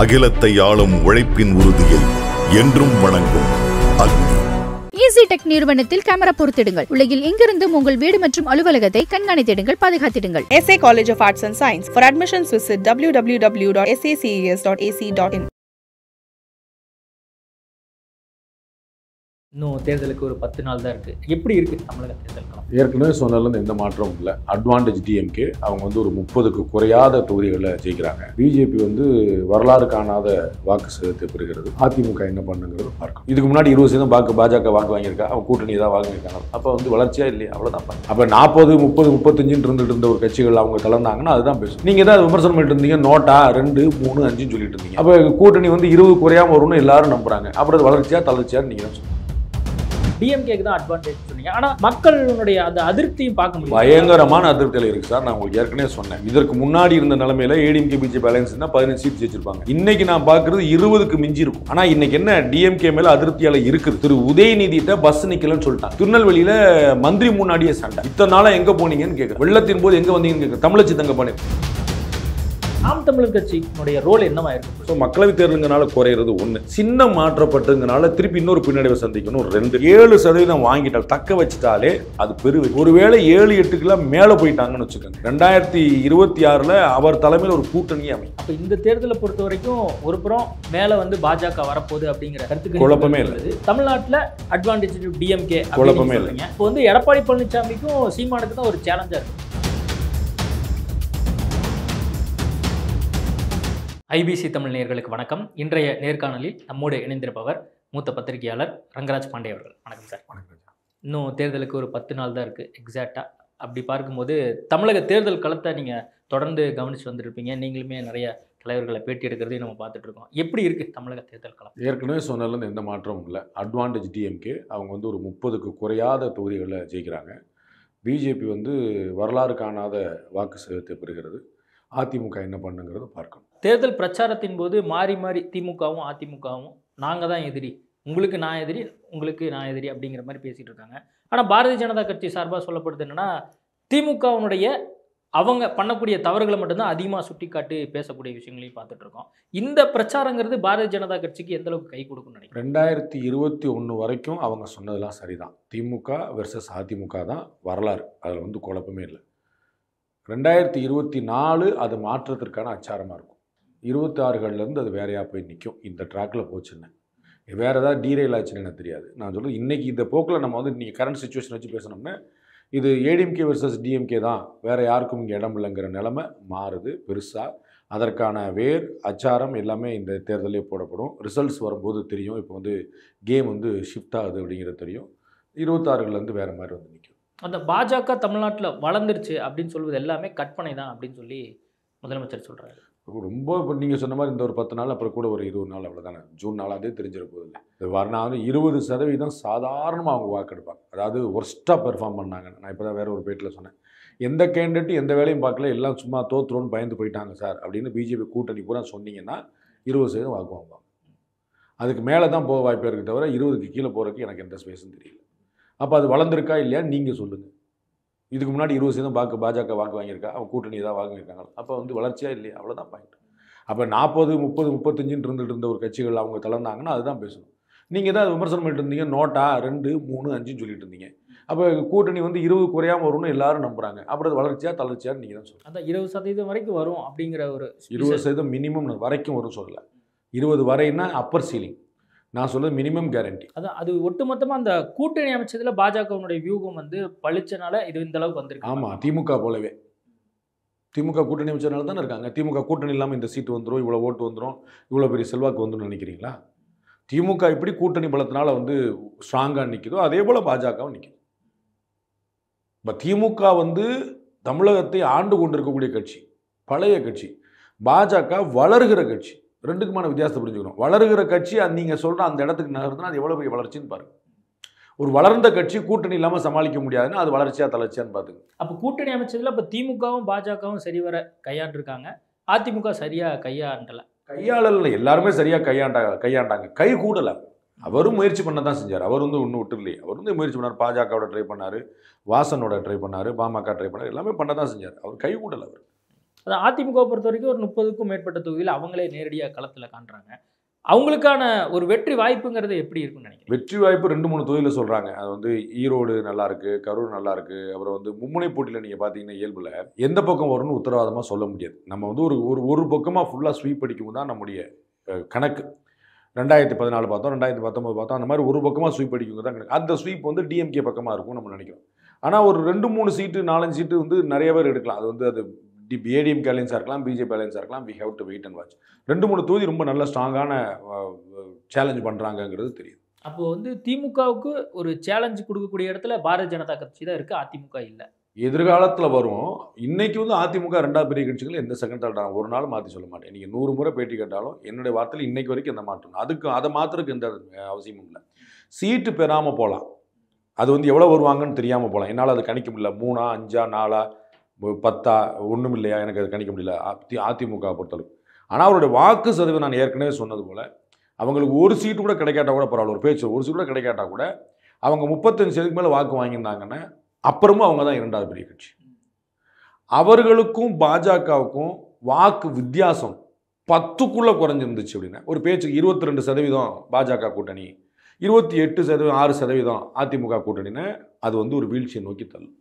அகிலத்தை ஆளும் உழைப்பின் உறுதியை என்றும் வணங்கும் அக்னி ஈஸி டெக் நிறுவனத்தில் கேமரா பொருத்திடுங்கள் உலகில் எங்கிருந்தும் உங்கள் வீடு மற்றும் அலுவலகத்தை கண்காணித்திடுங்கள் பாதுகாத்திடுங்கள் S A college of arts and science for admission visit W W W dot S A C S dot A C dot in இன்னும் தேர்தலுக்கு ஒரு பத்து நாள் தான் இருக்குது எப்படி இருக்குது தமிழக தேர்தல் ஏற்கனவே சொன்னதுலேருந்து எந்த மாற்றமும் இல்லை அட்வான்டேஜ் டிஎம்கே அவங்க வந்து ஒரு முப்பதுக்கு குறையாத தொகுதிகளை ஜெயிக்கிறாங்க பிஜேபி வந்து வரலாறு காணாத வாக்கு சேதத்தை பெறுகிறது அதிமுக என்ன பண்ணுங்கிறது பார்க்கும் இதுக்கு முன்னாடி இருபது சதவீதம் வாக்கு பாஜக வாக்கு வாங்கியிருக்கா அவங்க கூட்டணி தான் வாங்கியிருக்காங்க அப்போ வந்து வளர்ச்சியாக இல்லையா அவ்வளோதான் அப்போ நாற்பது முப்பது முப்பத்தஞ்சுன்னு இருந்துட்டு இருந்த ஒரு கட்சிகள் அவங்க கலந்தாங்கன்னா அதுதான் பேசும் நீங்கள் தான் விமர்சனம் பண்ணிட்டு இருந்தீங்க நோட்டா ரெண்டு மூணு அஞ்சுன்னு சொல்லிட்டு இருந்தீங்க அப்போ கூட்டணி வந்து இருபது குறையாமல் வரும்னு எல்லாரும் நம்புறாங்க அப்புறம் வளர்ச்சியாக தளர்ச்சியாக நீங்கள் சொல்லுங்கள் டிஎம்கேக்கு தான் அட்வான்டேஜ் சொன்னீங்க ஆனால் மக்களுடைய அந்த அதிருப்தியும் பார்க்க முடியும் பயங்கரமான அதிருப்தியில இருக்கு சார் நான் உங்களுக்கு ஏற்கனவே சொன்னேன் இதற்கு முன்னாடி இருந்த நிலைமையில ஏடிஎம்கே பிஜேபி அலையன்ஸ் தான் பதினஞ்சு சீட் ஜெயிச்சிருப்பாங்க இன்னைக்கு நான் பாக்குறது இருபதுக்கு மிஞ்சி இருக்கும் ஆனால் இன்னைக்கு என்ன டிஎம்கே மேல அதிருப்தியால இருக்குது திரு உதயநிதிட்ட பஸ் நிக்கலன்னு சொல்லிட்டான் திருநெல்வேலியில மந்திரி முன்னாடியே சண்டை இத்தனை நாளா எங்க போனீங்கன்னு கேட்க வெள்ளத்தின் போது எங்க வந்தீங்கன்னு கேட்க தமிழச்சி தங்க பண்ணி நாம் தமிழர் கட்சியினுடைய ரோல் என்னவாயிருக்கும் ஸோ மக்களவை தேர்தலுங்கனால குறையிறது ஒன்று சின்ன மாற்றப்பட்டதுங்கனால திருப்பி இன்னொரு பின்னடைவை சந்திக்கணும் ரெண்டு ஏழு சதவீதம் வாங்கிட்டால் தக்க வச்சுட்டாலே அது பெரு ஒருவேளை ஏழு எட்டுக்கெல்லாம் மேலே போயிட்டாங்கன்னு வச்சுக்கோங்க ரெண்டாயிரத்தி இருபத்தி ஆறில் அவர் தலைமையில் ஒரு கூட்டணியே அமையும் அப்போ இந்த தேர்தலை பொறுத்த வரைக்கும் ஒரு புறம் மேலே வந்து பாஜக வரப்போகுது அப்படிங்கிற கருத்துக்கு குழப்பமே இல்லை தமிழ்நாட்டில் அட்வான்டேஜ் டிஎம்கே குழப்பமே இல்லைங்க இப்போ வந்து எடப்பாடி பழனிசாமிக்கும் சீமானுக்கு தான் ஒரு சேலஞ்சாக இருக்கும் ஐபிசி தமிழ் நேர்களுக்கு வணக்கம் இன்றைய நேர்காணலில் நம்மோடு இணைந்திருப்பவர் மூத்த பத்திரிகையாளர் ரங்கராஜ் பாண்டே அவர்கள் வணக்கம் சார் வணக்கம் இன்னும் தேர்தலுக்கு ஒரு பத்து நாள் தான் இருக்குது எக்ஸாக்டாக அப்படி பார்க்கும்போது தமிழக தேர்தல் களத்தை நீங்கள் தொடர்ந்து கவனித்து வந்திருப்பீங்க நீங்களுமே நிறைய தலைவர்களை பேட்டி எடுக்கிறதையும் நம்ம பார்த்துட்டு இருக்கோம் எப்படி இருக்குது தமிழக தேர்தல் களம் ஏற்கனவே சொன்னதுலேருந்து எந்த மாற்றமும் இல்லை அட்வான்டேஜ் டிஎம்கே அவங்க வந்து ஒரு முப்பதுக்கு குறையாத தொகுதிகளை ஜெயிக்கிறாங்க பிஜேபி வந்து வரலாறு காணாத வாக்கு சேதத்தை பெறுகிறது அதிமுக என்ன பண்ணுங்கிறத பார்க்கணும் தேர்தல் பிரச்சாரத்தின் போது மாறி மாறி திமுகவும் அதிமுகவும் நாங்கள் தான் எதிரி உங்களுக்கு நான் எதிரி உங்களுக்கு நான் எதிரி அப்படிங்கிற மாதிரி பேசிகிட்டு இருக்காங்க ஆனால் பாரதிய ஜனதா கட்சி சார்பாக சொல்லப்படுது என்னென்னா திமுகவினுடைய அவங்க பண்ணக்கூடிய தவறுகளை மட்டும்தான் அதிகமாக சுட்டி பேசக்கூடிய விஷயங்களையும் பார்த்துட்டு இருக்கோம் இந்த பிரச்சாரங்கிறது பாரதிய ஜனதா கட்சிக்கு எந்த அளவுக்கு கை கொடுக்கும் நினைக்கிறேன் ரெண்டாயிரத்தி இருபத்தி ஒன்று வரைக்கும் அவங்க சொன்னதெல்லாம் சரிதான் திமுக வெர்சஸ் அதிமுக தான் வரலாறு அதில் வந்து குழப்பமே இல்லை ரெண்டாயிரத்தி இருபத்தி நாலு அது மாற்றத்திற்கான அச்சாரமாக இருக்கும் இருபத்தாறுகள்லேருந்து அது வேறையாக போய் நிற்கும் இந்த ட்ராக்கில் போச்சுன்னு வேறு ஏதாவது டீரெயில் ஆச்சுன்னு எனக்கு தெரியாது நான் சொல்கிறது இன்றைக்கி இந்த போக்கில் நம்ம வந்து நீங்கள் கரண்ட் சுச்சுவேஷன் வச்சு பேசணும்னா இது ஏடிஎம்கே வர்சஸ் டிஎம்கே தான் வேறு யாருக்கும் இங்கே இடம் இல்லைங்கிற நிலமை மாறுது பெருசாக அதற்கான வேர் அச்சாரம் எல்லாமே இந்த தேர்தலே போடப்படும் ரிசல்ட்ஸ் வரும்போது தெரியும் இப்போ வந்து கேம் வந்து ஷிஃப்ட் ஆகுது அப்படிங்கிறது தெரியும் இருபத்தாறுலேருந்து வேறு மாதிரி வந்து நிற்கும் அந்த பாஜக தமிழ்நாட்டில் வளர்ந்துருச்சு அப்படின்னு சொல்வது எல்லாமே கற்பனை தான் அப்படின்னு சொல்லி முதலமைச்சர் சொல்கிறாரு ரொம்ப இப்போ நீங்கள் சொன்ன மாதிரி இந்த ஒரு பத்து நாள் அப்புறம் கூட ஒரு இருபது நாள் அவ்வளோதானே ஜூன் நாலாந்தே தெரிஞ்சிட போகுது இது வந்து இருபது சதவீதம் சாதாரணமாக அவங்க வாக்கெடுப்பாங்க அதாவது ஒர்ஸ்ட்டாக பெர்ஃபார்ம் பண்ணாங்க நான் இப்போ தான் வேறு ஒரு பேட்டில் சொன்னேன் எந்த கேண்டிடேட் எந்த வேலையும் பார்க்கல எல்லாம் சும்மா தோற்றுறோன்னு பயந்து போயிட்டாங்க சார் அப்படின்னு பிஜேபி கூட்டணி பூரா சொன்னீங்கன்னா இருபது சதவீதம் வாக்கு வாங்குவாங்க அதுக்கு மேலே தான் போக வாய்ப்பே இருக்க தவிர இருபதுக்கு கீழே போகிறதுக்கு எனக்கு எந்த ஸ்பேஸும் தெரியல அப்போ அது வளர்ந்துருக்கா இல்லையா நீங்கள் சொல்லுங்கள் இதுக்கு முன்னாடி இருபது சதவீதம் பாக்கு பாஜக வாக்கு வாங்கியிருக்கா அவங்க கூட்டணி தான் வாங்கியிருக்காங்க அப்போ வந்து வளர்ச்சியாக இல்லையா அவ்வளோதான் பாயிண்ட் அப்போ நாற்பது முப்பது முப்பத்தஞ்சுன்னு இருந்துட்டு இருந்த ஒரு கட்சிகள் அவங்க தளர்ந்தாங்கன்னா அதுதான் பேசணும் நீங்கள் தான் விமர்சனம் பண்ணிட்டு இருந்தீங்க நோட்டா ரெண்டு மூணு அஞ்சுன்னு சொல்லிட்டு இருந்தீங்க அப்போ கூட்டணி வந்து இருபது குறையாமல் வரும்னு எல்லாரும் நம்புறாங்க அப்புறம் அது வளர்ச்சியா தளர்ச்சியாக நீங்கள் தான் சொல்லுங்கள் அந்த இருபது சதவீதம் வரைக்கும் வரும் அப்படிங்கிற ஒரு இருபது சதவீதம் மினிமம் வரைக்கும் வரும் சொல்லலை இருபது வரைன்னா அப்பர் சீலிங் நான் சொல்கிறது மினிமம் கேரண்டி அதான் அது ஒட்டுமொத்தமாக அந்த கூட்டணி அமைச்சதில் பாஜகவினுடைய வியூகம் வந்து பழிச்சனால இது இந்த அளவுக்கு வந்துருக்கு ஆமாம் திமுக போலவே திமுக கூட்டணி அமைச்சதுனால தானே இருக்காங்க திமுக கூட்டணி இல்லாமல் இந்த சீட்டு வந்துடும் இவ்வளோ ஓட்டு வந்துடும் இவ்வளோ பெரிய செல்வாக்கு வந்துடும் நினைக்கிறீங்களா திமுக இப்படி கூட்டணி பலத்தினால வந்து ஸ்ட்ராங்காக நிற்கிதோ அதே போல் பாஜகவும் நிற்கிது இப்போ திமுக வந்து தமிழகத்தை ஆண்டு கொண்டிருக்கக்கூடிய கட்சி பழைய கட்சி பாஜக வளர்கிற கட்சி ரெண்டுக்குமான வித்தியாசத்தை புரிஞ்சுக்கணும் வளருகிற கட்சி அது நீங்கள் சொல்கிற அந்த இடத்துக்கு நகர்த்துனா அது எவ்வளோ பெரிய வளர்ச்சின்னு பாருங்கள் ஒரு வளர்ந்த கட்சி கூட்டணி இல்லாமல் சமாளிக்க முடியாதுன்னு அது வளர்ச்சியாக தளர்ச்சியான்னு பார்த்துங்க அப்போ கூட்டணி அமைச்சதில் இப்போ திமுகவும் பாஜகவும் சரி வர கையாண்டிருக்காங்க அதிமுக சரியாக கையாண்டலை கையாளல எல்லாருமே சரியாக கையாண்டாங்க கையாண்டாங்க கை கூடலை அவரும் முயற்சி பண்ண தான் செஞ்சார் அவர் வந்து ஒன்றும் விட்டு இல்லையே அவர் வந்து முயற்சி பண்ணார் பாஜகவோட ட்ரை பண்ணார் வாசனோட ட்ரை பண்ணார் பாமக ட்ரை பண்ணார் எல்லாமே பண்ண தான் செஞ்சார் அவர் கை கூடலை அவர் அது அதிமுக பொறுத்த வரைக்கும் ஒரு முப்பதுக்கும் மேற்பட்ட தொகுதியில் அவங்களே நேரடியாக களத்தில் காண்றாங்க அவங்களுக்கான ஒரு வெற்றி வாய்ப்புங்கிறது எப்படி இருக்குன்னு நினைக்கிறேன் வெற்றி வாய்ப்பு ரெண்டு மூணு தொகுதியில் சொல்கிறாங்க அது வந்து ஈரோடு நல்லா இருக்கு கரூர் நல்லா இருக்கு அப்புறம் வந்து மும்முனை போட்டியில் நீங்கள் பார்த்தீங்கன்னா இயல்பில் எந்த பக்கம் வரும்னு உத்தரவாதமாக சொல்ல முடியாது நம்ம வந்து ஒரு ஒரு ஒரு பக்கமாக ஃபுல்லாக ஸ்வீப் அடிக்கும் தான் நம்முடைய கணக்கு ரெண்டாயிரத்தி பதினாலு பார்த்தோம் ரெண்டாயிரத்தி பத்தொம்போது பார்த்தோம் அந்த மாதிரி ஒரு பக்கமாக ஸ்வீப் அடிக்கும் தான் கணக்கு அந்த ஸ்வீப் வந்து டிஎம்கே பக்கமாக இருக்கும் நம்ம நினைக்கிறோம் ஆனால் ஒரு ரெண்டு மூணு சீட்டு நாலஞ்சு சீட்டு வந்து நிறைய பேர் எடுக்கலாம் அது வந்து அது டி ஏடிஎம்கே அலையன்ஸாக இருக்கலாம் பிஜேபி அலையன்ஸாக இருக்கலாம் we have to wait and watch ரெண்டு மூணு தொகுதி ரொம்ப நல்ல ஸ்ட்ராங்கான சேலஞ்ச் பண்ணுறாங்கங்கிறது தெரியுது அப்போது வந்து திமுகவுக்கு ஒரு சேலஞ்சு கொடுக்கக்கூடிய இடத்துல பாரதிய ஜனதா கட்சி தான் இருக்குது அதிமுக இல்லை எதிர்காலத்தில் வரும் இன்னைக்கு வந்து அதிமுக ரெண்டாவது பெரிய கட்சிகள் எந்த செகண்ட் தாட் ஒரு நாள் மாற்றி சொல்ல மாட்டேன் நீங்கள் நூறு முறை பேட்டி கேட்டாலும் என்னுடைய வார்த்தையில் இன்றைக்கு வரைக்கும் எந்த மாற்றம் அதுக்கு அதை மாத்திரக்கு எந்த அவசியமும் இல்லை சீட்டு பெறாமல் போகலாம் அது வந்து எவ்வளோ வருவாங்கன்னு தெரியாமல் போகலாம் என்னால் அது கணிக்க முடியல மூணா அஞ்சா நாலா பத்தா ஒன்றும் இல்லையா எனக்கு அது கணிக்க முடியல அதி அதிமுக பொறுத்தளவு ஆனால் அவருடைய வாக்கு சதவீதம் நான் ஏற்கனவே சொன்னது போல் அவங்களுக்கு ஒரு சீட்டு கூட கிடைக்காட்டா கூட பரவாயில்ல ஒரு பேச்சு ஒரு சீட்டு கூட கிடைக்காட்டா கூட அவங்க முப்பத்தஞ்சு சதவீதத்துக்கு மேலே வாக்கு வாங்கியிருந்தாங்கன்னா அப்புறமும் அவங்க தான் இரண்டாவது பெரிய கட்சி அவர்களுக்கும் பாஜகவுக்கும் வாக்கு வித்தியாசம் பத்துக்குள்ளே குறைஞ்சிருந்துச்சு அப்படின்னா ஒரு பேச்சு இருபத்தி ரெண்டு சதவீதம் பாஜக கூட்டணி இருபத்தி எட்டு சதவீதம் ஆறு சதவீதம் அதிமுக கூட்டணின்னு அது வந்து ஒரு வீழ்ச்சியை நோக்கி தள்ளும்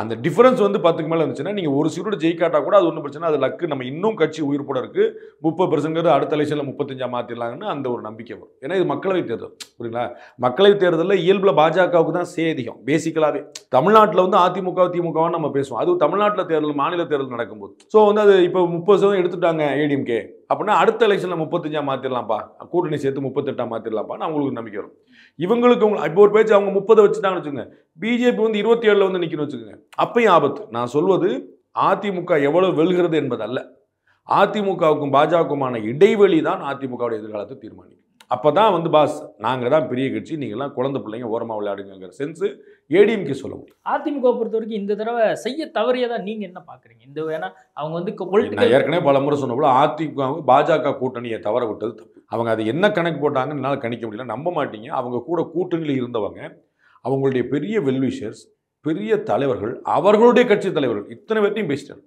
அந்த டிஃபரன்ஸ் வந்து பத்துக்கு மேலே இருந்துச்சுன்னா நீங்கள் ஒரு சீரோட ஜெயிக்காட்டா கூட அது ஒன்றும் பிரச்சனை அது லக்கு நம்ம இன்னும் கட்சி உயிர் போட இருக்குது முப்பது பெர்சன்ட்ங்கிறது அடுத்த லட்சத்தில் முப்பத்தஞ்சா மாற்றிடலாங்கன்னு அந்த ஒரு நம்பிக்கை வரும் ஏன்னா இது மக்களவைத் தேர்தல் புரியுங்களா மக்களவைத் தேர்தலில் இயல்பில் பாஜகவுக்கு தான் சே அதிகம் பேசிக்கலாகவே தமிழ்நாட்டில் வந்து அதிமுக திமுகவும் நம்ம பேசுவோம் அது தமிழ்நாட்டில் தேர்தல் மாநில தேர்தல் நடக்கும்போது ஸோ வந்து அது இப்போ முப்பது சதவீதம் எடுத்துட்டாங்க ஏடிஎம்கே அப்படின்னா அடுத்த எலெக்ஷனில் முப்பத்தஞ்சா மாற்றிடலாம்ப்பா கூட்டணி சேர்த்து முப்பத்தெட்டாக மாற்றிடலாம்ப்பா நான் உங்களுக்கு நம்பிக்கை வரும் இவங்களுக்கு அவங்க இப்போ ஒரு பேச்சு அவங்க முப்பதை வச்சுட்டாங்கன்னு வச்சுங்க பிஜேபி வந்து இருபத்தி ஏழில் வந்து நிற்கணும்னு வச்சுக்கோங்க அப்பையும் ஆபத்து நான் சொல்வது அதிமுக எவ்வளவு வெல்கிறது என்பதல்ல அதிமுகவுக்கும் பாஜகவுக்குமான இடைவெளி தான் அதிமுகவுடைய எதிர்காலத்தை தீர்மானிக்கும் அப்போ தான் வந்து பாஸ் நாங்கள் தான் பெரிய கட்சி நீங்கள்லாம் குழந்தை பிள்ளைங்க ஓரமாக விளையாடுங்கிற சென்ஸு ஏடிஎம்கே சொல்ல முடியும் அதிமுக பொறுத்த வரைக்கும் இந்த தடவை செய்ய தவறியதான் நீங்கள் என்ன பார்க்குறீங்க இந்த வேணா அவங்க வந்து நான் ஏற்கனவே பல முறை சொன்ன போல அதிமுக பாஜக கூட்டணியை தவற விட்டது அவங்க அதை என்ன கணக்கு போட்டாங்கன்னு என்னால் கணிக்க முடியல நம்ப மாட்டீங்க அவங்க கூட கூட்டணியில் இருந்தவங்க அவங்களுடைய பெரிய வெல்விஷர்ஸ் பெரிய தலைவர்கள் அவர்களுடைய கட்சி தலைவர்கள் இத்தனை பேர்த்தையும் பேசிட்டார்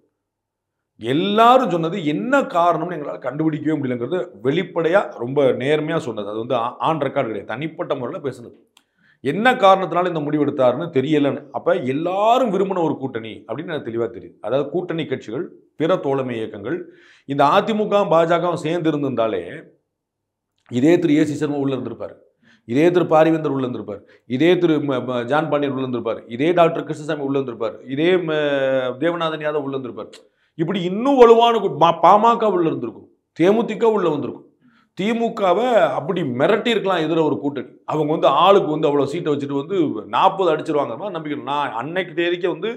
எல்லாரும் சொன்னது என்ன காரணம்னு எங்களால் கண்டுபிடிக்கவே முடியலங்கிறது வெளிப்படையாக ரொம்ப நேர்மையாக சொன்னது அது வந்து ஆன் ரெக்கார்டு கிடையாது தனிப்பட்ட முறையில் பேசுனது என்ன காரணத்தினால இந்த முடிவு எடுத்தாருன்னு தெரியலன்னு அப்போ எல்லாரும் விரும்பின ஒரு கூட்டணி அப்படின்னு எனக்கு தெளிவாக தெரியுது அதாவது கூட்டணி கட்சிகள் பிற தோழமை இயக்கங்கள் இந்த அதிமுக பாஜகவும் சேர்ந்து இருந்திருந்தாலே இதே திரு ஏசி சர்மா உள்ளே இருந்திருப்பார் இதே திரு பாரிவேந்தர் உள்ள இருந்திருப்பார் இதே திரு ஜான் பாண்டியன் உள்ள இருந்திருப்பார் இதே டாக்டர் கிருஷ்ணசாமி உள்ள இருந்திருப்பார் இதே தேவநாதன் யாதவ் உள்ள இருந்திருப்பார் இப்படி இன்னும் வலுவான பாமக உள்ள இருந்திருக்கும் தேமுதிக உள்ள வந்திருக்கும் திமுகவை அப்படி மிரட்டி இருக்கலாம் எதிர ஒரு கூட்டணி அவங்க வந்து ஆளுக்கு வந்து அவ்வளோ சீட்டை வச்சுட்டு வந்து நாற்பது அடிச்சிருவாங்க நம்பிக்கை நான் அன்னைக்கு தேதிக்கே வந்து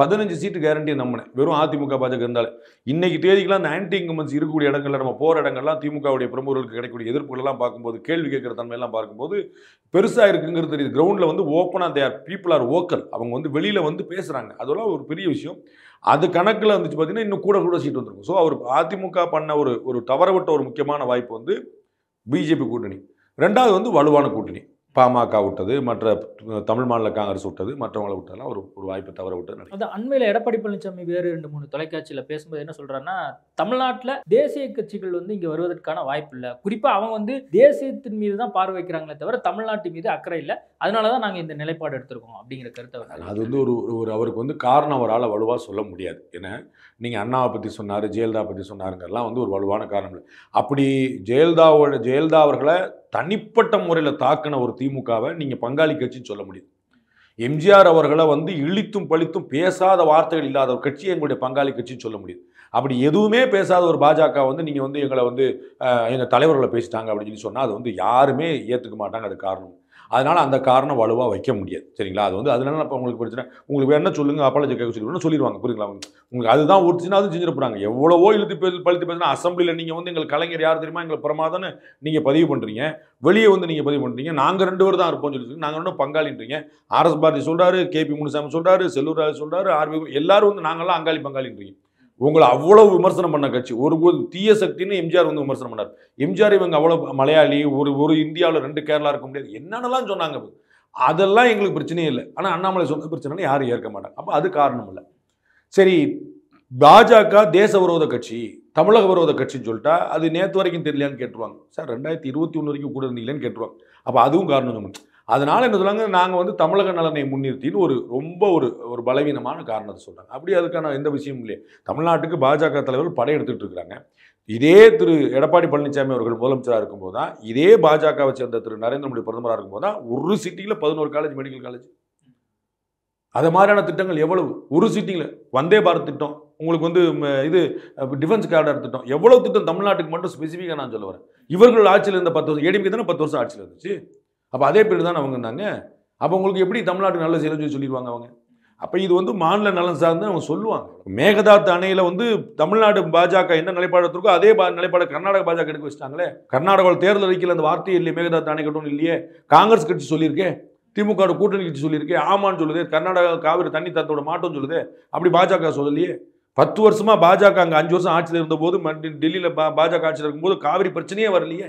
பதினஞ்சு சீட்டு கேரண்டி நம்பினேன் வெறும் அதிமுக பாஜக இருந்தாலே இன்னைக்கு தேதிக்கெல்லாம் இந்த ஆன்டி இன்கம்பன்ஸ் இருக்கக்கூடிய இடங்கள்ல நம்ம போகிற இடங்கள்லாம் திமுகவுடைய பிரமுகர்களுக்கு கிடைக்கக்கூடிய எல்லாம் பார்க்கும்போது கேள்வி கேட்குற தன்மையெல்லாம் பார்க்கும்போது பெருசாக இருக்குங்கிறது தெரியுது கிரவுண்டில் வந்து ஓப்பனாக தேர் பீப்புள் ஆர் ஓக்கல் அவங்க வந்து வெளியில் வந்து பேசுகிறாங்க அதெல்லாம் ஒரு பெரிய விஷயம் அது கணக்கில் வந்துச்சு பார்த்தீங்கன்னா இன்னும் கூட கூட சீட் வந்துருக்கும் ஸோ அவர் அதிமுக பண்ண ஒரு ஒரு தவறவிட்ட ஒரு முக்கியமான வாய்ப்பு வந்து பிஜேபி கூட்டணி ரெண்டாவது வந்து வலுவான கூட்டணி பாமக விட்டது மற்ற தமிழ் மாநில காங்கிரஸ் விட்டது மற்றவங்களை விட்டதெல்லாம் ஒரு ஒரு வாய்ப்பு தவற விட்டு அது அண்மையில் எடப்பாடி பழனிசாமி வேறு ரெண்டு மூணு தொலைக்காட்சியில் பேசும்போது என்ன சொல்கிறாங்கன்னா தமிழ்நாட்டில் தேசிய கட்சிகள் வந்து இங்கே வருவதற்கான வாய்ப்பு இல்லை குறிப்பாக அவங்க வந்து தேசியத்தின் மீது தான் பார்வை வைக்கிறாங்களே தவிர தமிழ்நாட்டு மீது அக்கறை இல்லை அதனால தான் நாங்கள் இந்த நிலைப்பாடு எடுத்திருக்கோம் அப்படிங்கிற கருத்தை அது வந்து ஒரு ஒரு அவருக்கு வந்து காரணம் அவரால் வலுவாக சொல்ல முடியாது ஏன்னா நீங்கள் அண்ணாவை பற்றி சொன்னார் ஜெயலலிதா பற்றி சொன்னாருங்கிறலாம் வந்து ஒரு வலுவான காரணம் அப்படி ஜெயலலிதாவோட ஜெயலலிதா அவர்களை தனிப்பட்ட முறையில் தாக்கின ஒரு திமுகவை நீங்கள் பங்காளி கட்சின்னு சொல்ல முடியுது எம்ஜிஆர் அவர்களை வந்து இழித்தும் பழித்தும் பேசாத வார்த்தைகள் இல்லாத ஒரு கட்சியை எங்களுடைய பங்காளி கட்சின்னு சொல்ல முடியுது அப்படி எதுவுமே பேசாத ஒரு பாஜக வந்து நீங்கள் வந்து எங்களை வந்து எங்கள் தலைவர்களை பேசிட்டாங்க அப்படின்னு சொல்லி சொன்னால் அது வந்து யாருமே ஏற்றுக்க மாட்டாங்க அது காரணம் அதனால் அந்த காரணம் வலுவாக வைக்க முடியாது சரிங்களா அது வந்து அதனால இப்போ உங்களுக்கு பிரச்சனை உங்களுக்கு வேணால் சொல்லுங்கள் அப்பாலஜி கேட்க சொல்லி சொல்லிடுவாங்க புரியுங்களா உங்களுக்கு அதுதான் ஊற்றுச்சுன்னா அது செஞ்சிட போகிறாங்க எவ்வளவோ இழுத்து பழுத்து பேசுனா அசம்பிளியில் நீங்கள் வந்து எங்கள் கலைஞர் யார் தெரியுமா எங்களை பிரமாதம்னு நீங்கள் பதிவு பண்ணுறீங்க வெளியே வந்து நீங்கள் பதிவு பண்ணுறீங்க நாங்கள் ரெண்டு பேர் தான் இருப்போம்னு சொல்லி நாங்கள் ரெண்டும் பங்காளின்றீங்க ஆர்எஸ் பாரதி சொல்கிறாரு கேபி முனுசாமி சொல்கிறாரு செல்லூர் ராஜ் சொல்கிறாரு ஆர்பி எல்லாரும் வந்து நாங்களாம் அங்காளி பங்காளின்றீங்க உங்களை அவ்வளோ விமர்சனம் பண்ண கட்சி ஒரு ஒரு தீய சக்தின்னு எம்ஜிஆர் வந்து விமர்சனம் பண்ணார் எம்ஜிஆர் இவங்க அவ்வளோ மலையாளி ஒரு ஒரு இந்தியாவில் ரெண்டு கேரளா இருக்க முடியாது என்னென்னலாம் சொன்னாங்க அதெல்லாம் எங்களுக்கு பிரச்சனையே இல்லை ஆனால் அண்ணாமலை சொன்ன பிரச்சனைன்னு யாரும் ஏற்க மாட்டாங்க அப்போ அது காரணம் இல்லை சரி பாஜக தேச விரோத கட்சி தமிழக விரோத கட்சின்னு சொல்லிட்டா அது நேற்று வரைக்கும் தெரியலையான்னு கேட்டுருவாங்க சார் ரெண்டாயிரத்தி இருபத்தி ஒன்று வரைக்கும் கூட இருந்தீங்களேன்னு கேட்டுருவாங்க அப்போ அதுவும் காரணம் சொன்னாங்க அதனால் என்ன சொல்லுவாங்க நாங்கள் வந்து தமிழக நலனை முன்னிறுத்தின்னு ஒரு ரொம்ப ஒரு ஒரு பலவீனமான காரணத்தை சொல்கிறாங்க அப்படி அதுக்கான எந்த விஷயமும் இல்லையே தமிழ்நாட்டுக்கு பாஜக தலைவர்கள் படையெடுத்துட்டு இருக்கிறாங்க இதே திரு எடப்பாடி பழனிசாமி அவர்கள் முதலமைச்சராக இருக்கும்போது தான் இதே பாஜகவை சேர்ந்த திரு நரேந்திர மோடி பிரதமராக இருக்கும்போது தான் ஒரு சிட்டியில் பதினோரு காலேஜ் மெடிக்கல் காலேஜ் அது மாதிரியான திட்டங்கள் எவ்வளவு ஒரு சிட்டியில் வந்தே பாரத் திட்டம் உங்களுக்கு வந்து இது டிஃபென்ஸ் கார்டர் திட்டம் எவ்வளோ திட்டம் தமிழ்நாட்டுக்கு மட்டும் ஸ்பெசிஃபிக்காக நான் சொல்ல வரேன் இவர்கள் ஆட்சியில் இருந்த பத்து வருஷம் ஏடிமிக்கு தானே பத்து வருஷம் ஆட்சியில் இருந்துச்சு அப்போ அதே பேர் தான் அவங்க இருந்தாங்க அப்போ உங்களுக்கு எப்படி தமிழ்நாட்டுக்கு நல்ல செய்யணும்னு சொல்லிடுவாங்க அவங்க அப்போ இது வந்து மாநில நலன் சார்ந்து அவங்க சொல்லுவாங்க மேகதாத் அணையில் வந்து தமிழ்நாடு பாஜக என்ன நிலைப்பாடு இருக்கோ அதே நிலைப்பாடு கர்நாடக பாஜக எடுக்க வச்சிட்டாங்களே கர்நாடகாவில் தேர்தல் அறிக்கையில் அந்த வார்த்தையே இல்லையே மேகதாத் அணை கட்டணும் இல்லையே காங்கிரஸ் கட்சி சொல்லியிருக்கேன் திமுக கூட்டணி கட்சி சொல்லியிருக்கேன் ஆமான்னு சொல்லுது கர்நாடகா காவிரி தண்ணி தத்தோட மாட்டோம்னு சொல்லுது அப்படி பாஜக சொல்லலையே பத்து வருஷமா பாஜக அங்கே அஞ்சு வருஷம் ஆட்சியில் இருந்தபோது டெல்லியில் பா பாஜக ஆட்சியில் இருக்கும்போது காவிரி பிரச்சனையே வரலையே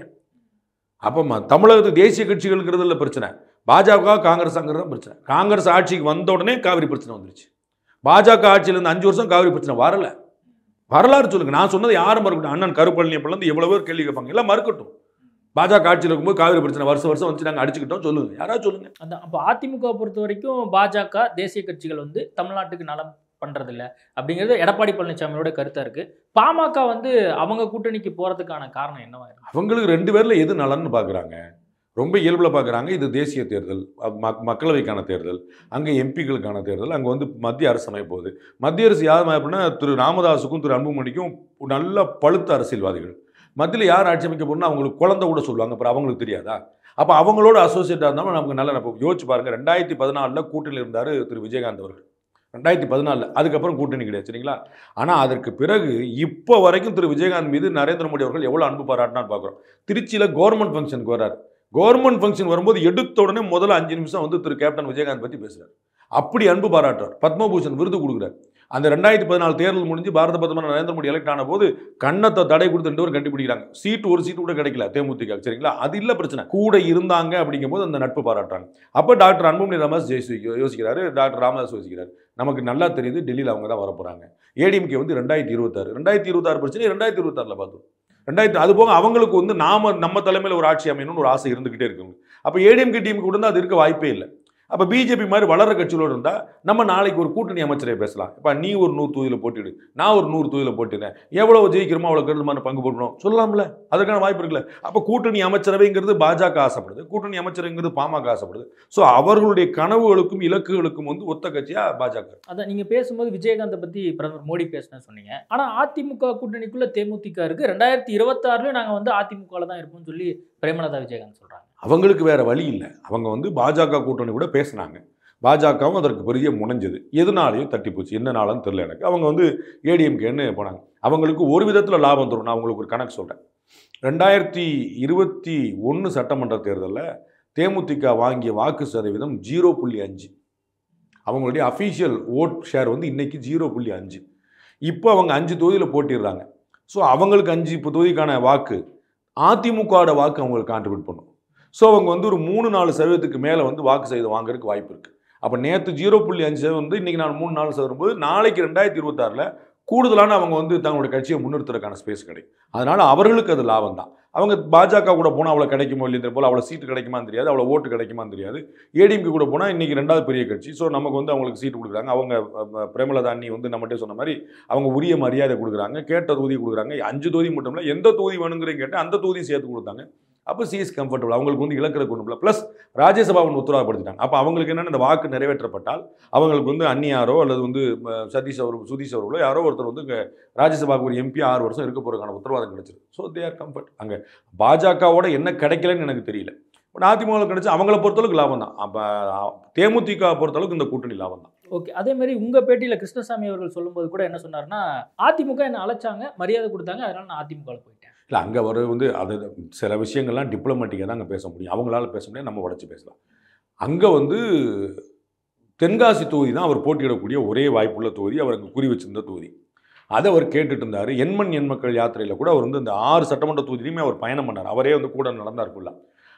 அப்போம்மா தமிழகத்துக்கு தேசிய கட்சிகள்ங்கிறது இல்லை பிரச்சனை பாஜக காங்கிரஸ்ங்கிறது தான் பிரச்சனை காங்கிரஸ் ஆட்சிக்கு வந்த உடனே காவிரி பிரச்சனை வந்துருச்சு பாஜக ஆட்சியிலேருந்து அஞ்சு வருஷம் காவிரி பிரச்சனை வரல வரலாறு சொல்லுங்கள் நான் சொன்னது யாரும் மறுக்கட்டும் அண்ணன் கருப்பழனி அப்படிலேருந்து எவ்வளோ பேர் கேள்வி கேட்பாங்க எல்லாம் மறுக்கட்டும் பாஜக ஆட்சியில் இருக்கும்போது காவிரி பிரச்சனை வருஷம் வருஷம் வந்து நாங்கள் அடிச்சுக்கிட்டோம் சொல்லுங்க யாராவது சொல்லுங்க அந்த அப்போ அதிமுக பொறுத்த வரைக்கும் பாஜக தேசிய கட்சிகள் வந்து தமிழ்நாட்டுக்கு நலம் பண்ணுறதில்ல அப்படிங்கிறது எடப்பாடி பழனிசாமியோட கருத்தாக இருக்குது பாமக வந்து அவங்க கூட்டணிக்கு போகிறதுக்கான காரணம் என்னவா இருக்கு அவங்களுக்கு ரெண்டு பேரில் எது நலன்னு பார்க்குறாங்க ரொம்ப இயல்பில் பார்க்குறாங்க இது தேசிய தேர்தல் மக் மக்களவைக்கான தேர்தல் அங்கே எம்பிக்களுக்கான தேர்தல் அங்கே வந்து மத்திய அரசு அமைப்போகுது மத்திய அரசு யார் அப்படின்னா திரு ராமதாஸுக்கும் திரு அன்புமணிக்கும் நல்ல பழுத்த அரசியல்வாதிகள் மத்தியில் யார் ஆட்சி அமைக்க போகணும்னா அவங்களுக்கு குழந்தை கூட சொல்லுவாங்க அப்புறம் அவங்களுக்கு தெரியாதா அப்போ அவங்களோட அசோசியேட்டாக இருந்தாலும் நமக்கு நல்ல யோசிச்சு பாருங்கள் ரெண்டாயிரத்தி பதினாலில் கூட்டணியில் இருந்தார் திரு விஜயகாந்த் அவர்கள் ரெண்டாயிரத்தி பதினாலில் அதுக்கப்புறம் கூட்டணி கிடையாது சரிங்களா ஆனால் அதற்கு பிறகு இப்போ வரைக்கும் திரு விஜயகாந்த் மீது நரேந்திர மோடி அவர்கள் எவ்வளோ அன்பு பாராட்டினான்னு பார்க்குறோம் திருச்சியில் கவர்மெண்ட் ஃபங்க்ஷனுக்கு வர்றார் கவர்மெண்ட் ஃபங்க்ஷன் வரும்போது எடுத்த உடனே முதல்ல அஞ்சு நிமிஷம் வந்து திரு கேப்டன் விஜயகாந்த் பற்றி பேசுகிறார் அப்படி அன்பு பாராட்டுறார் பத்மபூஷன் விருது கொடுக்குறார் அந்த ரெண்டாயிரத்தி பதினாலு தேர்தல் முடிஞ்சு பாரத பிரதமர் நரேந்திர மோடி எலெக்ட் ஆன போது கண்ணத்தை தடை கொடுத்து ரெண்டு பேரும் சீட்டு ஒரு சீட்டு கூட கிடைக்கல தேமுதிக சரிங்களா அது இல்லை பிரச்சனை கூட இருந்தாங்க அப்படிங்கும் போது அந்த நட்பு பாராட்டுறாங்க அப்போ டாக்டர் அன்புமணி ராமதாஸ் யோசிக்கிறாரு டாக்டர் ராமதாஸ் யோசிக்கிறார் நமக்கு நல்லா தெரியுது டெல்லியில் அவங்க தான் வரப்போகிறாங்க ஏடிஎம்கே வந்து ரெண்டாயிரத்தி இருபத்தாறு ரெண்டாயிரத்தி இருபத்தாறு பிரச்சனை ரெண்டாயிரத்தி இருபத்தாறில் பார்த்தோம் ரெண்டாயிரத்தி அது போக அவங்களுக்கு வந்து நாம நம்ம தலைமையில் ஒரு ஆட்சி அமையணும்னு ஒரு ஆசை இருந்துகிட்டே இருக்குங்க அப்போ ஏடிஎம்கே டீமுக்கு கூட அது இருக்க வாய்ப்பே இல்லை அப்போ பிஜேபி மாதிரி வளர கட்சியோடு இருந்தால் நம்ம நாளைக்கு ஒரு கூட்டணி அமைச்சரை பேசலாம் இப்போ நீ ஒரு நூறு தொகுதியில் போட்டிடு நான் ஒரு நூறு தொகுதியில் போட்டிடுறேன் எவ்வளோ ஜெயிக்கிறோமோ அவ்வளோ கருதுமான பங்கு போடணும் சொல்லலாம்ல அதற்கான வாய்ப்பு இருக்குல்ல அப்போ கூட்டணி அமைச்சரவைங்கிறது பாஜக ஆசைப்படுது கூட்டணி அமைச்சரவைங்கிறது பாமக ஆசைப்படுது ஸோ அவர்களுடைய கனவுகளுக்கும் இலக்குகளுக்கும் வந்து ஒத்த கட்சியாக பாஜக அதான் நீங்கள் பேசும்போது விஜயகாந்தை பற்றி பிரதமர் மோடி பேசினேன் சொன்னீங்க ஆனால் அதிமுக கூட்டணிக்குள்ளே தேமுதிக இருக்குது ரெண்டாயிரத்தி இருபத்தாறுலேயும் நாங்கள் வந்து அதிமுகவில் தான் இருப்போம்னு சொல்லி பிரேமலதா விஜயகாந்த் சொல்கிறாங்க அவங்களுக்கு வேறு வழி இல்லை அவங்க வந்து பாஜக கூட்டணி கூட பேசுனாங்க பாஜகவும் அதற்கு பெரிய முனைஞ்சது எதுனாலையும் தட்டிப்போச்சு என்னனாலும் தெரில எனக்கு அவங்க வந்து ஏடிஎம்கேன்னு போனாங்க அவங்களுக்கு ஒரு விதத்தில் லாபம் தரும் நான் அவங்களுக்கு ஒரு கணக்கு சொல்கிறேன் ரெண்டாயிரத்தி இருபத்தி ஒன்று சட்டமன்ற தேர்தலில் தேமுதிக வாங்கிய வாக்கு சதவீதம் ஜீரோ புள்ளி அஞ்சு அவங்களுடைய அஃபீஷியல் ஓட் ஷேர் வந்து இன்றைக்கி ஜீரோ புள்ளி அஞ்சு இப்போ அவங்க அஞ்சு தொகுதியில் போட்டிடுறாங்க ஸோ அவங்களுக்கு அஞ்சு இப்போ தொகுதிக்கான வாக்கு அதிமுகவோட வாக்கு அவங்களுக்கு கான்ட்ரிபியூட் பண்ணும் ஸோ அவங்க வந்து ஒரு மூணு நாலு சதவீதத்துக்கு மேலே வந்து வாக்கு செய்து வாங்குறதுக்கு வாய்ப்பு இருக்குது அப்போ நேற்று ஜீரோ புள்ளி அஞ்சு சதவீதம் வந்து இன்றைக்கி நான் மூணு நாலு சதவீதம் போது நாளைக்கு ரெண்டாயிரத்தி இருபத்தாறில் கூடுதலான அவங்க வந்து தங்களுடைய கட்சியை முன்னிறுத்துறதுக்கான ஸ்பேஸ் கிடைக்கும் அதனால் அவர்களுக்கு அது லாபம் தான் அவங்க பாஜக கூட போனால் அவ்வளோ கிடைக்குமோ இல்லையா போல் அவ்வளோ சீட்டு கிடைக்குமான்னு தெரியாது அவ்வளோ ஓட்டு கிடைக்குமா தெரியாது ஏடிஎம்கே கூட போனால் இன்றைக்கி ரெண்டாவது பெரிய கட்சி ஸோ நமக்கு வந்து அவங்களுக்கு சீட்டு கொடுக்குறாங்க அவங்க பிரேமலதா அண்ணி வந்து நம்மகிட்டே சொன்ன மாதிரி அவங்க உரிய மரியாதை கொடுக்குறாங்க கேட்ட தொகுதி கொடுக்குறாங்க அஞ்சு தொகுதி மட்டும் இல்லை எந்த தொகுதி வேணுங்கிறேன்னு கேட்டால் அந்த தொகுதியும் சேர்த்து கொடுத்தாங்க அப்போ சிஎஸ் கம்ஃபர்டபுள் அவங்களுக்கு வந்து இலக்கிற கொண்டு ப்ளஸ் ராஜ்யசபா ஒன்று உத்தரவாதப்படுத்திட்டாங்க அப்போ அவங்களுக்கு என்னென்ன அந்த வாக்கு நிறைவேற்றப்பட்டால் அவங்களுக்கு வந்து அந்நியாரோ அல்லது வந்து சதீஷ் அவர் சுதீஷ் அவர்களோ யாரோ ஒருத்தர் வந்து ராஜ்யசபாவுக்கு ஒரு எம்பி ஆறு வருஷம் இருக்க போகிறதுக்கான உத்தரவாதம் கிடைச்சிரு ஸோ தே ஆர் கம்ஃபர்ட் அங்கே பாஜகவோட என்ன கிடைக்கலன்னு எனக்கு தெரியல இப்போ அதிமுக கிடைச்சி அவங்கள பொறுத்தளவுக்கு லாபம் தான் அப்போ தேமுதிக பொறுத்தளவுக்கு இந்த கூட்டணி லாபம் தான் ஓகே அதே மாதிரி உங்கள் பேட்டியில் கிருஷ்ணசாமி அவர்கள் சொல்லும்போது கூட என்ன சொன்னார்னா அதிமுக என்னை அழைச்சாங்க மரியாதை கொடுத்தாங்க அதனால நான் அதிமுகவில் போய் இல்லை அங்கே வர வந்து அது சில விஷயங்கள்லாம் டிப்ளமேட்டிக்காக தான் அங்கே பேச முடியும் அவங்களால பேச முடியாது நம்ம உடச்சி பேசலாம் அங்கே வந்து தென்காசி தொகுதி தான் அவர் போட்டியிடக்கூடிய ஒரே வாய்ப்புள்ள தொகுதி அவர் அங்கே குறி வச்சிருந்த தொகுதி அதை அவர் கேட்டுட்டு இருந்தார் எண்மண் எண்மக்கள் யாத்திரையில் கூட அவர் வந்து இந்த ஆறு சட்டமன்ற தொகுதியிலையுமே அவர் பயணம் பண்ணார் அவரே வந்து கூட நடந்தார் ஃபுல்லாக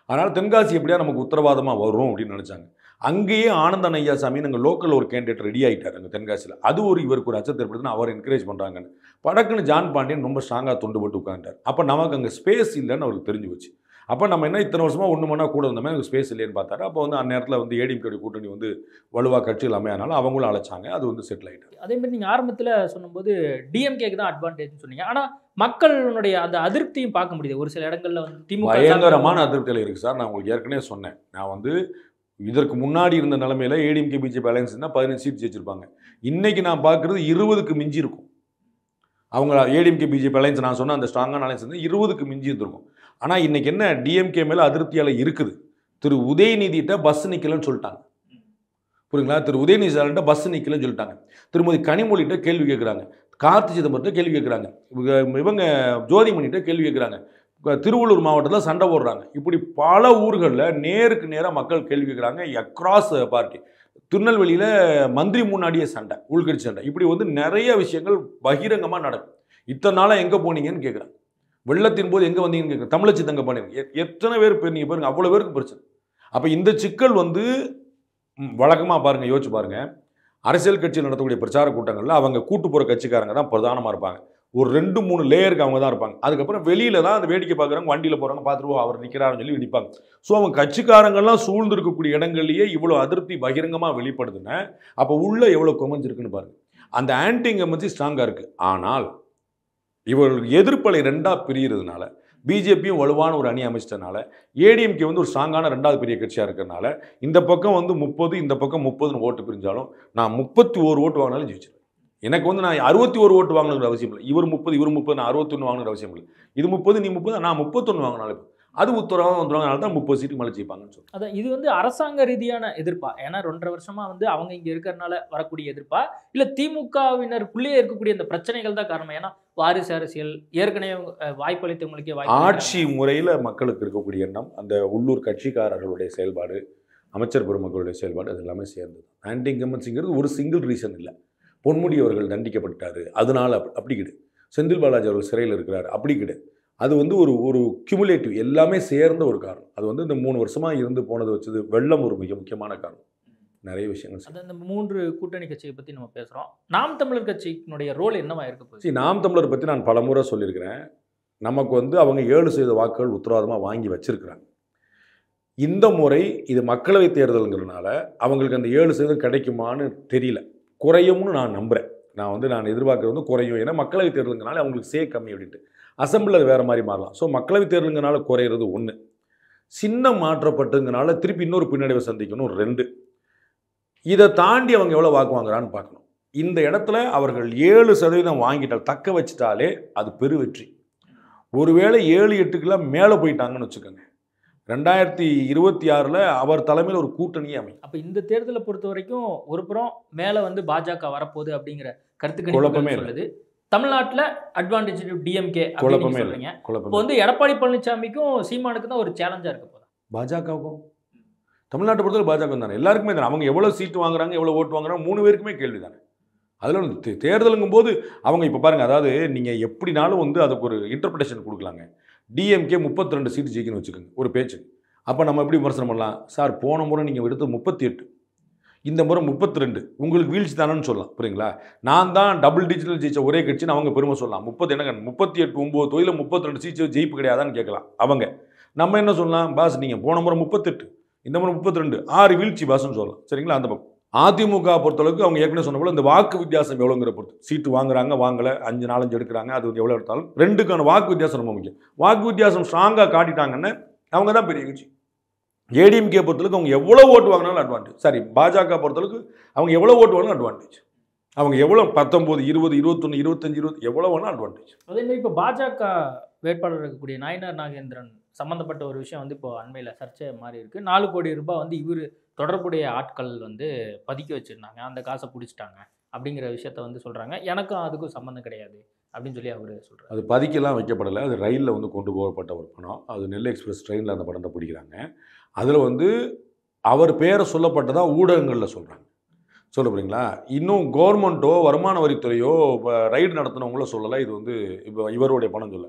அதனால் தென்காசி எப்படியா நமக்கு உத்தரவாதமாக வரும் அப்படின்னு நினச்சாங்க அங்கேயே ஆனந்தன் ஐயா சாமி நாங்கள் லோக்கல் ஒரு கேண்டிடேட் ரெடி ஆகிட்டார் அங்கே தென்காசியில் அது ஒரு இவருக்கு ஒரு அச்சத்தை ஏற்படுத்தினா அவர் என்கரேஜ் பண்ணுறாங்கன்னு படக்குன்னு ஜான் பாண்டியன் ரொம்ப ஸ்ட்ராங்காக தொண்டு போட்டு உட்காந்துட்டார் அப்போ நமக்கு அங்கே ஸ்பேஸ் இல்லைன்னு அவருக்கு தெரிஞ்சு வச்சு அப்போ நம்ம என்ன இத்தனை வருஷமாக ஒன்று மணி கூட வந்தோமே எனக்கு ஸ்பேஸ் இல்லைன்னு பார்த்தாரு அப்போ வந்து அந்நேரத்தில் வந்து ஏடிஎம்கேடைய கூட்டணி வந்து வலுவாக கட்சிகள் அமையானால அவங்களும் அழைச்சாங்க அது வந்து செட்டில் அதே மாதிரி நீங்கள் ஆரம்பத்தில் சொன்னும்போது டிஎம்கேக்கு தான் அட்வான்டேஜ்னு சொன்னீங்க ஆனால் மக்களுடைய அந்த அதிருப்தியும் பார்க்க முடியுது ஒரு சில இடங்களில் வந்து திமுக பயங்கரமான அதிருப்தியில் இருக்குது சார் நான் உங்களுக்கு ஏற்கனவே சொன்னேன் நான் வந்து இதற்கு முன்னாடி இருந்த நிலமையில் ஏடிஎம்கே பிஜேபி அலையன்ஸ்னால் பதினஞ்சு சீட் ஜெயிச்சிருப்பாங்க இன்றைக்கி நான் பார்க்குறது இருபதுக்கு மிஞ்சி இருக்கும் அவங்க ஏடிஎம்கே பிஜேபி அலையன்ஸ் நான் சொன்ன அந்த ஸ்ட்ராங்கான அலையன்ஸ் வந்து இருபதுக்கு மிஞ்சி இருந்திருக்கும் ஆனால் இன்றைக்கி என்ன டிஎம்கே மேலே அதிருப்தியால் இருக்குது திரு உதயநிதிட்ட பஸ் நிற்கலன்னு சொல்லிட்டாங்க புரியுங்களா திரு உதயநிதி ஸ்டாலின் பஸ் நிற்கலன்னு சொல்லிட்டாங்க திருமதி கனிமொழிகிட்ட கேள்வி கேட்குறாங்க கார்த்தி சிதம்பரத்தை கேள்வி கேட்குறாங்க இவங்க ஜோதிமணிகிட்ட கேள்வி கேட்குறாங்க திருவள்ளூர் மாவட்டத்தில் சண்டை போடுறாங்க இப்படி பல ஊர்களில் நேருக்கு நேராக மக்கள் கேள்வி கேட்குறாங்க அக்ராஸ் பார்ட்டி திருநெல்வேலியில் மந்திரி முன்னாடியே சண்டை உள்கட்சி சண்டை இப்படி வந்து நிறைய விஷயங்கள் பகிரங்கமாக நடக்கும் இத்தனை நாளாக எங்கே போனீங்கன்னு கேட்குறாங்க வெள்ளத்தின் போது எங்கே வந்தீங்கன்னு கேட்குறேன் தமிழச்சி தங்க பண்ணி எத்தனை பேர் பேர் நீங்கள் பாருங்கள் அவ்வளோ பேருக்கு பிரச்சனை அப்போ இந்த சிக்கல் வந்து வழக்கமாக பாருங்கள் யோசிச்சு பாருங்கள் அரசியல் கட்சியில் நடத்தக்கூடிய பிரச்சார கூட்டங்களில் அவங்க கூட்டு போகிற கட்சிக்காரங்க தான் பிரதானமாக இருப்பாங்க ஒரு ரெண்டு மூணு லேயருக்கு அவங்க தான் இருப்பாங்க அதுக்கப்புறம் வெளியில தான் அந்த வேடிக்கை பார்க்குறாங்க வண்டியில் போகிறாங்க பார்த்துருவோம் அவர் நிற்கிறாருன்னு சொல்லி நிற்பாங்க ஸோ அவங்க கட்சிக்காரங்கள்லாம் சூழ்ந்திருக்கக்கூடிய இடங்கள்லேயே இவ்வளோ அதிருப்தி பகிரங்கமாக வெளிப்படுதுன்னு அப்போ உள்ளே எவ்வளோ குமைஞ்சிருக்குன்னு பாருங்க அந்த ஆன்டிங்க இங்கமன்சி ஸ்ட்ராங்காக இருக்குது ஆனால் இவர்களுக்கு எதிர்ப்பலை ரெண்டாக பிரிகிறதுனால பிஜேபியும் வலுவான ஒரு அணி அமைச்சதுனால ஏடிஎம்கே வந்து ஒரு ஸ்ட்ராங்கான ரெண்டாவது பெரிய கட்சியாக இருக்கிறனால இந்த பக்கம் வந்து முப்பது இந்த பக்கம் முப்பதுன்னு ஓட்டு பிரிஞ்சாலும் நான் முப்பத்தி ஓரு ஓட்டு வாங்கினாலும் ஜெயிச்சிருக்கேன் எனக்கு வந்து நான் அறுபத்தி ஒரு ஓட்டு வாங்கணுங்கிற அவசியம் இல்லை இவர் முப்பது இவர் முப்பது நான் அறுபத்தொன்று வாங்கணுங்கிற அவசியம் இல்லை இது முப்பது நீ முப்பது நான் முப்பத்தொன்று வாங்கினாலும் அது உத்தரவாக வந்துடுவாங்க அதனால தான் முப்பது சீட்டு மலை ஜெயிப்பாங்கன்னு சொல்லி அதான் இது வந்து அரசாங்க ரீதியான எதிர்ப்பா ஏன்னா ரெண்டரை வருஷமாக வந்து அவங்க இங்கே இருக்கிறனால வரக்கூடிய எதிர்ப்பா இல்லை திமுகவினர் புள்ளியே இருக்கக்கூடிய அந்த பிரச்சனைகள் தான் காரணம் ஏன்னா வாரிசு அரசியல் ஏற்கனவே அளித்தவங்களுக்கே வாய்ப்பு ஆட்சி முறையில் மக்களுக்கு இருக்கக்கூடிய எண்ணம் அந்த உள்ளூர் கட்சிக்காரர்களுடைய செயல்பாடு அமைச்சர் பெருமக்களுடைய செயல்பாடு அது எல்லாமே சேர்ந்தது ஆன்டி இன்கம்பன்ஸிங்கிறது ஒரு சிங்கிள் ரீசன் இல்லை பொன்முடி அவர்கள் தண்டிக்கப்பட்டார் அதனால் அப் அப்படி கிடு செந்தில் பாலாஜி அவர்கள் சிறையில் இருக்கிறார் அப்படி கிடு அது வந்து ஒரு ஒரு கியூமுலேட்டிவ் எல்லாமே சேர்ந்த ஒரு காரணம் அது வந்து இந்த மூணு வருஷமாக இருந்து போனது வச்சது வெள்ளம் ஒரு மிக முக்கியமான காரணம் நிறைய விஷயங்கள் அந்த மூன்று கூட்டணி கட்சியை பற்றி நம்ம பேசுகிறோம் நாம் தமிழர் கட்சியினுடைய ரோல் என்னவாக இருக்க போகுது நாம் தமிழர் பற்றி நான் பல முறை சொல்லியிருக்கிறேன் நமக்கு வந்து அவங்க ஏழு சதவீத வாக்குகள் உத்தரவாதமாக வாங்கி வச்சிருக்கிறாங்க இந்த முறை இது மக்களவைத் தேர்தலுங்கிறதுனால அவங்களுக்கு அந்த ஏழு சதவீதம் கிடைக்குமான்னு தெரியல குறையும்னு நான் நம்புகிறேன் நான் வந்து நான் எதிர்பார்க்குறது வந்து குறையும் ஏன்னா மக்களவைத் தேர்தலுங்கனால அவங்களுக்கு சே கம்மி அப்படின்ட்டு அசம்பிளில் வேறு மாதிரி மாறலாம் ஸோ மக்களவைத் தேர்தலுங்கனால குறையிறது ஒன்று சின்னம் மாற்றப்பட்டதுங்கனால திருப்பி இன்னொரு பின்னடைவை சந்திக்கணும் ரெண்டு இதை தாண்டி அவங்க எவ்வளோ வாக்கு வாங்குறான்னு பார்க்கணும் இந்த இடத்துல அவர்கள் ஏழு சதவீதம் வாங்கிட்டால் தக்க வச்சிட்டாலே அது பெருவெற்றி ஒருவேளை ஏழு எட்டுக்கெல்லாம் மேலே போயிட்டாங்கன்னு வச்சுக்கோங்க ரெண்டாயிரத்தி இருபத்தி ஆறில் அவர் தலைமையில் ஒரு கூட்டணியே அமையும் அப்போ இந்த தேர்தலை பொறுத்த வரைக்கும் ஒரு புறம் மேலே வந்து பாஜக வரப்போகுது அப்படிங்கிற கருத்து குழப்பமே சொல்லுது தமிழ்நாட்டில் அட்வான்டேஜ் டிஎம்கே குழப்பமே இல்லைங்க இப்போ வந்து எடப்பாடி பழனிசாமிக்கும் சீமானுக்கு தான் ஒரு சேலஞ்சாக இருக்க போதும் பாஜகவுக்கும் தமிழ்நாட்டை பொறுத்தவரை பாஜக தானே எல்லாருக்குமே தானே அவங்க எவ்வளோ சீட்டு வாங்குறாங்க எவ்வளோ ஓட்டு வாங்குறாங்க மூணு பேருக்குமே கேள்வி தானே அதில் தேர்தலுங்கும் போது அவங்க இப்போ பாருங்கள் அதாவது நீங்கள் எப்படினாலும் வந்து அதுக்கு ஒரு இன்டர்பிரிட்டேஷன் கொடுக்கலாங்க டிஎம்கே முப்பத்தி ரெண்டு சீட்டு ஜெயிக்கணும்னு வச்சுக்கோங்க ஒரு பேச்சு அப்போ நம்ம எப்படி விமர்சனம் பண்ணலாம் சார் போன முறை நீங்கள் எடுத்து முப்பத்தி எட்டு இந்த முறை முப்பத்தி ரெண்டு உங்களுக்கு வீழ்ச்சி தானேன்னு சொல்லலாம் புரியுங்களா நான் தான் டபுள் டிஜிட்டல் ஜெயிச்ச ஒரே கட்சின்னு அவங்க பெருமை சொல்லலாம் முப்பத்தி என்ன முப்பத்தி எட்டு ஒம்பது தொழிலில் முப்பத்தி ரெண்டு சீட்டு ஜெயிப்பு கிடையாதான்னு கேட்கலாம் அவங்க நம்ம என்ன சொல்லலாம் பாஸ் நீங்கள் போன முறை முப்பத்தெட்டு இந்த முறை முப்பத்தி ரெண்டு ஆறு வீழ்ச்சி பாஸ்ன்னு சொல்லலாம் சரிங்களா அந்த பக்கம் அதிமுக பொறுத்தளவுக்கு அவங்க ஏற்கனவே சொன்ன போல இந்த வாக்கு வித்தியாசம் எவ்வளோங்கிற பொறுத்து சீட்டு வாங்குறாங்க வாங்கலை அஞ்சு நாலஞ்சு எடுக்கிறாங்க அது எவ்வளோ எடுத்தாலும் ரெண்டுக்கான வாக்கு வித்தியாசம் ரொம்ப முக்கியம் வாக்கு வித்தியாசம் ஸ்ட்ராங்காக காட்டிட்டாங்கன்னு அவங்க தான் பெரிய கட்சி ஏடிஎம்கே பொறுத்தளவுக்கு அவங்க எவ்வளோ ஓட்டு வாங்கினாலும் அட்வான்டேஜ் சாரி பாஜக பொறுத்தளவுக்கு அவங்க எவ்வளோ ஓட்டு வாங்கினாலும் அட்வான்டேஜ் அவங்க எவ்வளோ பத்தொம்போது இருபது இருபத்தொன்று இருபத்தஞ்சு இருபது எவ்வளோ வேணும் அட்வான்டேஜ் மாதிரி இப்போ பாஜக வேட்பாளர் இருக்கக்கூடிய நாயனார் நாகேந்திரன் சம்மந்தப்பட்ட ஒரு விஷயம் வந்து இப்போ அண்மையில் சர்ச்சை மாறி இருக்குது நாலு கோடி ரூபாய் வந்து இவர் தொடர்புடைய ஆட்கள் வந்து பதுக்கி வச்சுருந்தாங்க அந்த காசை பிடிச்சிட்டாங்க அப்படிங்கிற விஷயத்த வந்து சொல்கிறாங்க எனக்கும் அதுக்கும் சம்மந்தம் கிடையாது அப்படின்னு சொல்லி அவர் சொல்கிறார் அது பதுக்கெல்லாம் வைக்கப்படலை அது ரயிலில் வந்து கொண்டு போகப்பட்ட ஒரு படம் அது நெல் எக்ஸ்பிரஸ் ட்ரெயினில் அந்த படத்தை பிடிக்கிறாங்க அதில் வந்து அவர் பேரை சொல்லப்பட்டதாக ஊடகங்களில் சொல்கிறாங்க சொல்ல போகிறீங்களா இன்னும் கவர்மெண்ட்டோ வருமான வரித்துறையோ இப்போ ரைடு நடத்தினவங்களோ சொல்லலை இது வந்து இப்போ இவருடைய பணம் சொல்ல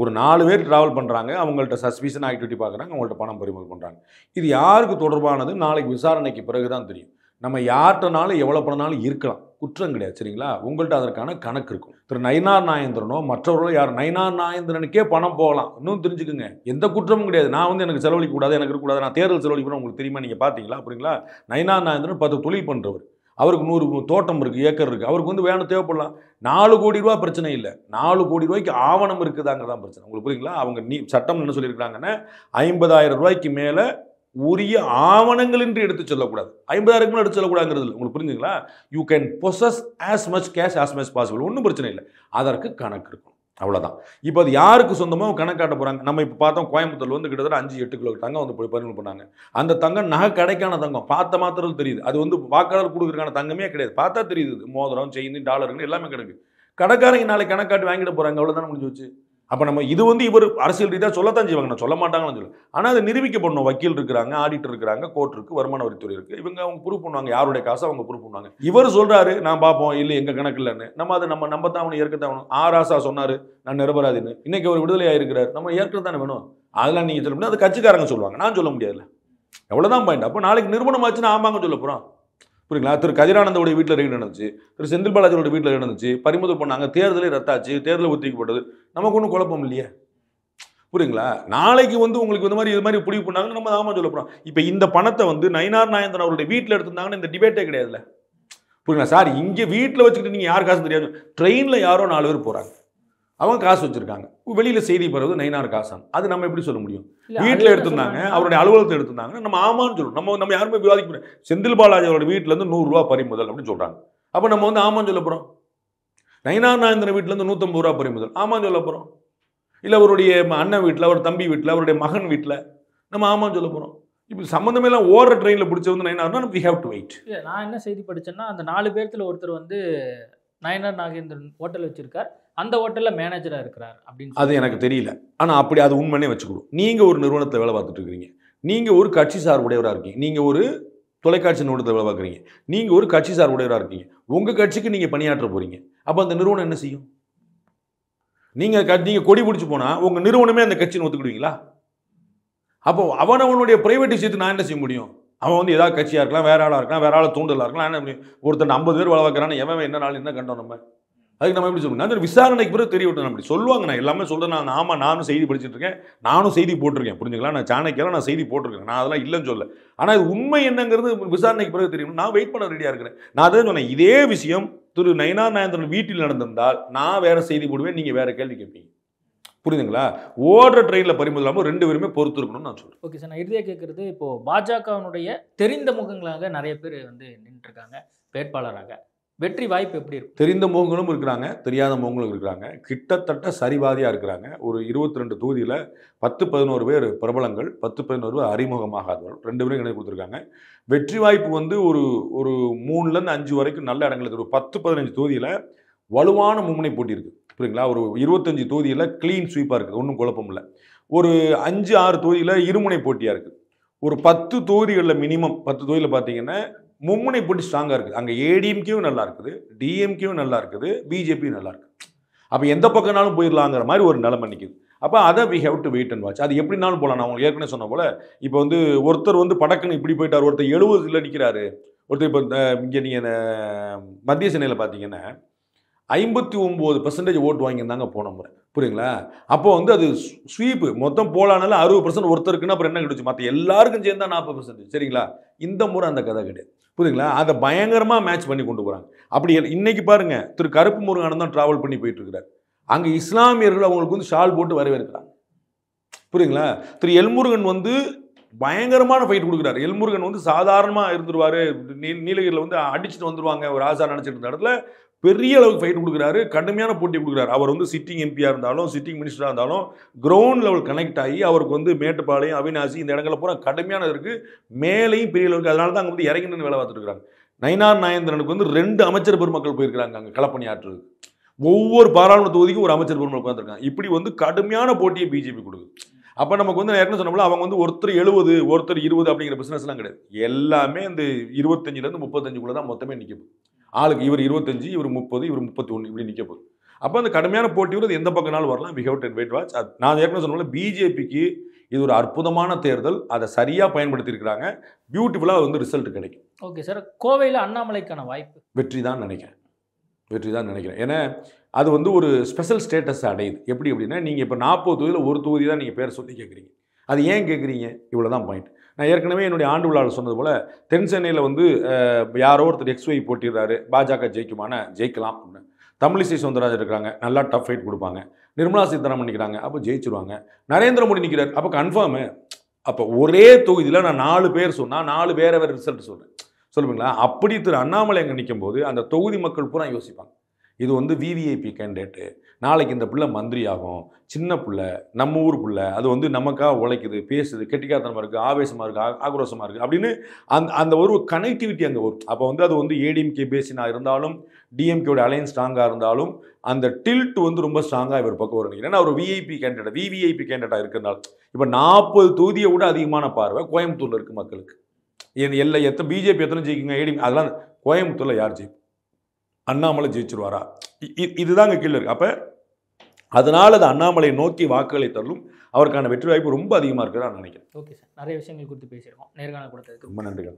ஒரு நாலு பேர் ட்ராவல் பண்ணுறாங்க அவங்கள்ட்ட சஸ்பிஷன் ஆக்டிவிட்டி பார்க்குறாங்க அவங்கள்ட்ட பணம் பறிமுதல் பண்ணுறாங்க இது யாருக்கு தொடர்பானது நாளைக்கு விசாரணைக்கு பிறகு தான் தெரியும் நம்ம யார்கிட்டனாலும் எவ்வளோ பணம்னாலும் இருக்கலாம் குற்றம் கிடையாது சரிங்களா உங்கள்கிட்ட அதற்கான கணக்கு இருக்கும் திரு நயனார் நாயந்திரனோ மற்றவர்களோ யார் நயனார் நாயந்திரனுக்கே பணம் போகலாம் இன்னும் தெரிஞ்சுக்குங்க எந்த குற்றமும் கிடையாது நான் வந்து எனக்கு செலவழிக்க கூடாது எனக்கு இருக்கக்கூடாது நான் தேர்தல் செலவழிக்கணும் உங்களுக்கு தெரியுமா நீங்கள் பார்த்தீங்களா அப்படிங்களா நயனார் நாயந்திரன் பத்து தொழில் பண்ணுறவர் அவருக்கு நூறு தோட்டம் இருக்குது ஏக்கர் இருக்குது அவருக்கு வந்து வேணும் தேவைப்படலாம் நாலு கோடி ரூபா பிரச்சனை இல்லை நாலு கோடி ரூபாய்க்கு ஆவணம் இருக்குதாங்க தான் பிரச்சனை உங்களுக்கு புரியுங்களா அவங்க நீ சட்டம் என்ன சொல்லியிருக்கிறாங்கன்னா ஐம்பதாயிரம் ரூபாய்க்கு மேலே உரிய ஆவணங்கள் என்று எடுத்து சொல்லக்கூடாது ஐம்பதாயிரம் மேலே எடுத்து சொல்லக்கூடாதுங்கிறது இல்லை உங்களுக்கு புரிஞ்சுங்களா you can possess as much cash as much possible ஒன்றும் பிரச்சனை இல்லை அதற்கு கணக்கு இருக்கும் அவ்வளோதான் இப்போ அது யாருக்கு சொந்தமோ கணக்காட்ட போகிறாங்க நம்ம இப்போ பார்த்தோம் கோயம்புத்தூர்ல வந்து கிட்டத்தட்ட அஞ்சு எட்டு கிலோ தங்கம் வந்து போய் பறிமுதல் பண்ணாங்க அந்த தங்கம் நகை கடைக்கான தங்கம் பார்த்த மாத்திரம் தெரியுது அது வந்து வாக்காளர் கொடுக்குறக்கான தங்கமே கிடையாது பார்த்தா தெரியுது மோதிரம் செய்யுது டாலருன்னு எல்லாமே கிடக்கு கடைக்காரங்க நாளைக்கு கணக்காட்டு வாங்கிட்டு போகிறாங்க அவ்வளோதானே முடிஞ்சு வச்சு அப்போ நம்ம இது வந்து இவர் அரசியல் ரீதியாக சொல்லத்தான் செய்வாங்க நான் சொல்ல மாட்டாங்கன்னு சொல்லி ஆனால் அது நிரூபிக்கப்படணும் வக்கீல் இருக்கிறாங்க ஆடிட்டர் இருக்கிறாங்க கோர்ட் இருக்குது வருமான வரித்துறை இருக்குது இவங்க அவங்க ப்ரூஃப் பண்ணுவாங்க யாருடைய காசை அவங்க ப்ரூஃப் பண்ணுவாங்க இவர் சொல்கிறாரு நான் பார்ப்போம் இல்லை எங்கள் கணக்கு இல்லைன்னு நம்ம அதை நம்ம நம்ப தான் ஏற்கத்தான் ஆர் ஆசா சொன்னார் நான் நிரபராதின்னு இன்றைக்கி அவர் விடுதலை ஆகிருக்கிறார் நம்ம ஏற்கிறது தானே வேணும் அதெல்லாம் நீங்கள் சொல்ல முடியாது அது கட்சிக்காரங்க சொல்லுவாங்க நான் சொல்ல முடியாதுல்ல எவ்வளோதான் பாயிண்ட் அப்போ நாளைக்கு நிறுவனம் ஆச்சுன்னா ஆமாங்க சொல்ல போகிறோம் புரியுங்களா திரு கதிரானந்தோடைய வீட்டில் ரெய்டு நடந்துச்சு திரு செந்தில் பாலாஜியோட வீட்டில் நடந்துச்சு பறிமுதல் பண்ணாங்க தேர்தலே ரத்தாச்சு தேர்தல் ஒத்திக்கப்பட்டது நமக்கு ஒன்றும் குழப்பம் இல்லையா புரியுங்களா நாளைக்கு வந்து உங்களுக்கு இந்த மாதிரி இது மாதிரி புடிவு பண்ணாங்கன்னு நம்ம ஆமாம் சொல்ல போகிறோம் இப்போ இந்த பணத்தை வந்து நயனார் நாயந்தன் அவருடைய வீட்டில் எடுத்திருந்தாங்கன்னு இந்த டிபேட்டே கிடையாதுல்ல புரியுங்களா சார் இங்கே வீட்டில் வச்சுக்கிட்டு நீங்கள் யார் காசு தெரியாது ட்ரெயினில் யாரோ நாலு பேர் போகிறாங்க அவங்க காசு வச்சிருக்காங்க வெளியில செய்தி பரவுது நைனார் காசான் அது நம்ம எப்படி சொல்ல முடியும் வீட்டில் எடுத்திருந்தாங்க அவருடைய அலுவலகத்தை எடுத்திருந்தாங்கன்னா நம்ம ஆமான்னு சொல்லுவோம் நம்ம நம்ம யாருமே விவாதிக்க முடியாது செந்தில் பாலாஜி அவரோட நூறு நூறுரூவா பறிமுதல் அப்படின்னு சொல்றாங்க அப்போ நம்ம வந்து ஆமான்னு சொல்ல போகிறோம் நயினார் நாயந்திரன் இருந்து நூத்தம்பது ரூபா பறிமுதல் ஆமான்னு சொல்ல போறோம் இல்லை அவருடைய அண்ணன் வீட்டில் அவர் தம்பி வீட்டில் அவருடைய மகன் வீட்டில் நம்ம ஆமான்னு சொல்ல போகிறோம் இப்போ எல்லாம் ஓடுற ட்ரெயினில் பிடிச்ச வந்து நயனார்னா வி ஹேவ் டு வெயிட் இல்லை நான் என்ன செய்தி படித்தேன்னா அந்த நாலு பேர்த்தில் ஒருத்தர் வந்து நயனார் நாகேந்திரன் ஹோட்டல் வச்சிருக்கார் அந்த ஹோட்டலில் மேனேஜராக இருக்கிறார் அப்படின்னு அது எனக்கு தெரியல ஆனால் அப்படி அது உண்மையே வச்சுக்கணும் நீங்கள் ஒரு நிறுவனத்தில் வேலை பார்த்துட்டு இருக்கிறீங்க நீங்கள் ஒரு கட்சி சார்புடையவராக இருக்கீங்க நீங்கள் ஒரு தொலைக்காட்சி நிறுவனத்தில் வேலை பார்க்குறீங்க நீங்கள் ஒரு கட்சி சார்புடையவராக இருக்கீங்க உங்கள் கட்சிக்கு நீங்கள் பணியாற்ற போகிறீங்க அப்போ அந்த நிறுவனம் என்ன செய்யும் நீங்கள் நீங்கள் கொடி பிடிச்சி போனால் உங்கள் நிறுவனமே அந்த கட்சின்னு ஒத்துக்கிடுவீங்களா அப்போ அவன் அவனுடைய ப்ரைவேட் விஷயத்தை நான் என்ன செய்ய முடியும் அவன் வந்து ஏதாவது கட்சியாக இருக்கலாம் வேற ஆளாக இருக்கலாம் வேற ஆளாக தூண்டலாக இருக்கலாம் என்ன ஒருத்தன் ஐம்பது பேர் வளர்க்குறான்னு எவன் என்ன நாள் என்ன கண்டோம் நம்ம அதுக்கு நம்ம எப்படி சொல்லணும் நான் விசாரணைக்கு பிறகு தெரிய விட்டேன் அப்படி சொல்லுவாங்க நான் எல்லாமே சொல்கிறேன் நான் ஆமாம் நானும் செய்தி படிச்சுட்டு இருக்கேன் நானும் செய்தி போட்டிருக்கேன் புரிஞ்சுங்களா நான் சாணக்கியெல்லாம் நான் செய்தி போட்டிருக்கேன் நான் அதெல்லாம் இல்லைன்னு சொல்ல ஆனால் இது உண்மை என்னங்கிறது விசாரணைக்கு பிறகு தெரியும் நான் வெயிட் பண்ண ரெடியாக இருக்கிறேன் நான் அதே சொன்னேன் இதே விஷயம் திரு நயனா நாயந்திரன் வீட்டில் நடந்திருந்தால் நான் வேறு செய்தி போடுவேன் நீங்கள் வேறு கேள்வி கேட்பீங்க புரியுதுங்களா ஓடுற ட்ரெயினில் இல்லாமல் ரெண்டு பேருமே பொறுத்து இருக்கணும்னு நான் சொல்கிறேன் ஓகே சார் நான் இறுதியாக கேட்குறது இப்போது பாஜகவினுடைய தெரிந்த முகங்களாக நிறைய பேர் வந்து நின்றுருக்காங்க வேட்பாளராக வெற்றி வாய்ப்பு எப்படி இருக்கும் தெரிந்த முகங்களும் இருக்கிறாங்க தெரியாத முகங்களும் இருக்கிறாங்க கிட்டத்தட்ட சரிவாதியாக இருக்கிறாங்க ஒரு இருபத்தி ரெண்டு தொகுதியில் பத்து பதினோரு பேர் பிரபலங்கள் பத்து பதினோரு பேர் அறிமுகமாகாதவர்கள் ரெண்டு பேரும் இணைந்து கொடுத்துருக்காங்க வெற்றி வாய்ப்பு வந்து ஒரு ஒரு மூணுலேருந்து அஞ்சு வரைக்கும் நல்ல இடங்களுக்கு ஒரு பத்து பதினஞ்சு தொகுதியில் வலுவான மும்முனை போட்டி இருக்குது புரியுங்களா ஒரு இருபத்தஞ்சு தொகுதியில் க்ளீன் ஸ்வீப்பாக இருக்குது ஒன்றும் குழப்பம் இல்லை ஒரு அஞ்சு ஆறு தொகுதியில் இருமுனை போட்டியாக இருக்குது ஒரு பத்து தொகுதிகளில் மினிமம் பத்து தொகுதியில் பார்த்தீங்கன்னா மும்முனை போட்டி ஸ்ட்ராங்காக இருக்குது அங்கே ஏடிஎம்கேயும் நல்லா இருக்குது டிஎம்கேயும் நல்லா இருக்குது பிஜேபியும் நல்லா இருக்குது அப்போ எந்த பக்கம்னாலும் போயிடலாங்கிற மாதிரி ஒரு நிலைமை நிற்கிது அப்போ அதை we have to wait and watch அது எப்படினாலும் போகலாம் நான் உங்களுக்கு ஏற்கனவே சொன்ன போல் இப்போ வந்து ஒருத்தர் வந்து படக்குன்னு இப்படி போயிட்டார் ஒருத்தர் எழுபதுல நிற்கிறாரு ஒருத்தர் இப்போ இங்கே நீங்கள் மத்திய சென்னையில் பார்த்தீங்கன்னா ஐம்பத்தி ஒம்பது பர்சன்டேஜ் ஓட்டு வாங்கியிருந்தாங்க போன முறை புரியுங்களா அப்போ வந்து அது ஸ்வீப்பு மொத்தம் போலானால அறுபது பர்சன்ட் ஒருத்தருக்குன்னா அப்புறம் என்ன கிடைச்சி மற்ற எல்லாருக்கும் சேர்ந்தா நாற்பது பர்சன்டேஜ் சரிங்களா இந்த முறை அந்த கதை கிடையாது புரியுதுங்களா அதை பயங்கரமாக மேட்ச் பண்ணி கொண்டு போகிறாங்க அப்படி இன்னைக்கு பாருங்கள் திரு கருப்பு முருகானந்த் தான் ட்ராவல் பண்ணி போயிட்டுருக்கிறார் அங்கே இஸ்லாமியர்கள் அவங்களுக்கு வந்து ஷால் போட்டு வரவேற்கிறாங்க புரியுங்களா திரு எல்முருகன் வந்து பயங்கரமான ஃபைட் கொடுக்குறாரு எல்முருகன் வந்து சாதாரணமாக இருந்துருவார் நீ நீலகிரியில் வந்து அடிச்சுட்டு வந்துடுவாங்க ஒரு ஆசா நினச்சிட்டு இருந்த இடத்துல பெரிய அளவுக்கு ஃபைட் கொடுக்குறாரு கடுமையான போட்டி கொடுக்குறாரு அவர் வந்து சிட்டிங் எம்பியாக இருந்தாலும் சிட்டிங் மினிஸ்டராக இருந்தாலும் கிரவுண்ட் லெவல் கனெக்ட் ஆகி அவருக்கு வந்து மேட்டுப்பாளையம் அவினாசி இந்த இடங்களில் பூரா கடுமையான இருக்குது மேலேயும் பெரிய அளவுக்கு அதனால தான் அங்கே வந்து இறங்கினு வேலை பார்த்துருக்குறாங்க நயனார் நாயந்திரனுக்கு வந்து ரெண்டு அமைச்சர் பெருமக்கள் போயிருக்கிறாங்க அங்கே களப்பணியாற்று ஒவ்வொரு பாராளுமன்ற தொகுதிக்கும் ஒரு அமைச்சர் பெருமக்கள் உட்காந்துருக்காங்க இப்படி வந்து கடுமையான போட்டியை பிஜேபி கொடுக்குது அப்போ நமக்கு வந்து என்ன சொன்னோம்ல அவங்க வந்து ஒருத்தர் எழுபது ஒருத்தர் இருபது அப்படிங்கிற பிஸ்னஸ்லாம் கிடையாது எல்லாமே இந்த இருபத்தஞ்சிலேருந்து முப்பத்தஞ்சுக்குள்ளே தான் மொத்தமே நிற்கும் ஆளுக்கு இவர் இருபத்தஞ்சு இவர் முப்பது இவர் முப்பத்தி ஒன்று இப்படி நிற்க போகுது அப்போ அந்த கடுமையான வந்து எந்த பக்கம்னாலும் வரலாம் வி ஹவ் வெயிட் வாட்ச் அது நான் ஏற்கனவே சொன்னோம்ல பிஜேபிக்கு இது ஒரு அற்புதமான தேர்தல் அதை சரியாக பயன்படுத்தியிருக்கிறாங்க பியூட்டிஃபுல்லாக வந்து ரிசல்ட் கிடைக்கும் ஓகே சார் கோவையில் அண்ணாமலைக்கான வாய்ப்பு வெற்றி தான் நினைக்கிறேன் வெற்றி தான் நினைக்கிறேன் ஏன்னா அது வந்து ஒரு ஸ்பெஷல் ஸ்டேட்டஸ் அடையுது எப்படி அப்படின்னா நீங்கள் இப்போ நாற்பது தொகுதியில் ஒரு தொகுதி தான் நீங்கள் பேரை சொல்லி கேட்குறீங்க அது ஏன் கேட்குறீங்க இவ்வளோ தான் பாயிண்ட் நான் ஏற்கனவே என்னுடைய ஆண்டு விழாவில் சொன்னது போல் தென் சென்னையில் வந்து யாரோ ஒருத்தர் எக்ஸ் ஒய் போட்டிடுறாரு பாஜக ஜெயிக்குமான ஜெயிக்கலாம் அப்படின்னு தமிழிசை சவுந்தரராஜன் இருக்கிறாங்க நல்லா டஃப் ஃபைட் கொடுப்பாங்க நிர்மலா சீதாராமன் நிற்கிறாங்க அப்போ ஜெயிச்சிருவாங்க நரேந்திர மோடி நிற்கிறார் அப்போ கன்ஃபார்மு அப்போ ஒரே தொகுதியில் நான் நாலு பேர் சொன்னால் நாலு வேறு வேறு ரிசல்ட் சொல்கிறேன் சொல்லுவீங்களா அப்படி திரு அண்ணாமலை அங்கே நிற்கும் போது அந்த தொகுதி மக்கள் பூரா யோசிப்பாங்க இது வந்து விவிஐபி கேண்டிடேட்டு நாளைக்கு இந்த பிள்ளை மந்திரி ஆகும் சின்ன பிள்ளை நம்ம ஊர் பிள்ளை அது வந்து நமக்காக உழைக்குது பேசுது கெட்டிக்காத்தனமாக இருக்குது ஆவேசமாக இருக்குது ஆக்ரோஷமாக இருக்குது அப்படின்னு அந்த அந்த ஒரு கனெக்டிவிட்டி அங்கே வரும் அப்போ வந்து அது வந்து ஏடிஎம்கே பேசினாக இருந்தாலும் டிஎம்கேயோட அலையன்ஸ் ஸ்ட்ராங்காக இருந்தாலும் அந்த டில்ட் வந்து ரொம்ப ஸ்ட்ராங்காக இவர் பக்கம் வரும் ஏன்னா ஒரு விஐபி கேண்டிடேட் விவிஐபி கேண்டிடேட்டாக இருக்கிறதால இப்போ நாற்பது தொகுதியை விட அதிகமான பார்வை கோயம்புத்தூரில் இருக்குது மக்களுக்கு என் எல்லை எத்தனை பிஜேபி எத்தனை ஜெயிக்குங்க ஏடிஎம் அதெல்லாம் கோயம்புத்தூரில் யார் ஜெயிக்கும் அண்ணாமலை ஜெயிச்சிருவாரா இதுதான் அங்கே கீழே இருக்குது அப்போ அதனால் அது அண்ணாமலை நோக்கி வாக்குகளை தள்ளும் அவருக்கான வெற்றி வாய்ப்பு ரொம்ப அதிகமாக நான் நினைக்கிறேன் ஓகே சார் நிறைய விஷயங்கள் குறித்து பேசியிருக்கோம் நேர்காணல் கொடுத்ததுக்கு ரொம்ப நன்றிகள்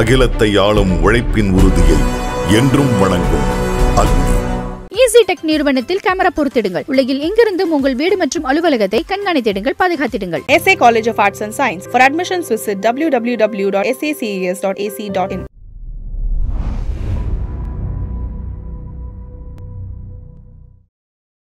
அகிலத்தை ஆளும் உழைப்பின் உறுதியை என்றும் வணங்கும் அக்னி டெக் நிறுவனத்தில் கேமரா பொறுத்திடுங்கள் உலகில் எங்கிருந்தும் உங்கள் வீடு மற்றும் அலுவலகத்தை கண்காணித்திடுங்கள் பாதுகாத்திடுங்கள் S A college of arts and science for admission visit W W W dot S A C S dot A C dot in